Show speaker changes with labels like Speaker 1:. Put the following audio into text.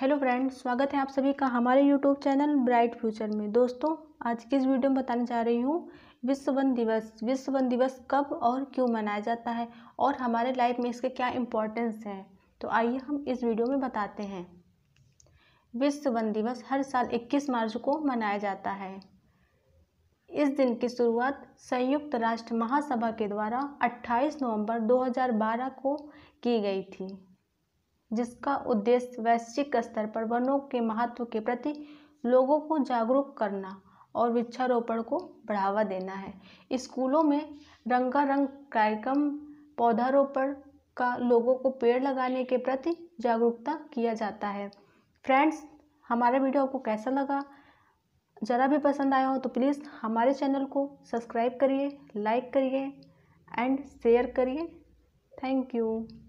Speaker 1: hello friends स्वागत है आप सभी का हमारे यूट्यूब चैनल ब्राइट फ्यूचर में दोस्तों आज की इस वीडियो में बताने जा रही हूँ विश्व वन दिवस विश्व वन दिवस कब और क्यों मनाया जाता है और हमारे लाइफ में इसके क्या इम्पोर्टेंस है तो आइए हम इस वीडियो में बताते हैं विश्व वन दिवस हर साल इक्कीस मार्च को मनाया जाता है इस दिन की शुरुआत संयुक्त राष्ट्र महासभा के द्वारा 28 नवंबर 2012 को की गई थी जिसका उद्देश्य वैश्विक स्तर पर वनों के महत्व के प्रति लोगों को जागरूक करना और वृक्षारोपण को बढ़ावा देना है स्कूलों में रंगारंग कार्यक्रम पौधारोपण का लोगों को पेड़ लगाने के प्रति जागरूकता किया जाता है फ्रेंड्स हमारा वीडियो आपको कैसा लगा ज़रा भी पसंद आया हो तो प्लीज़ हमारे चैनल को सब्सक्राइब करिए लाइक करिए एंड शेयर करिए थैंक यू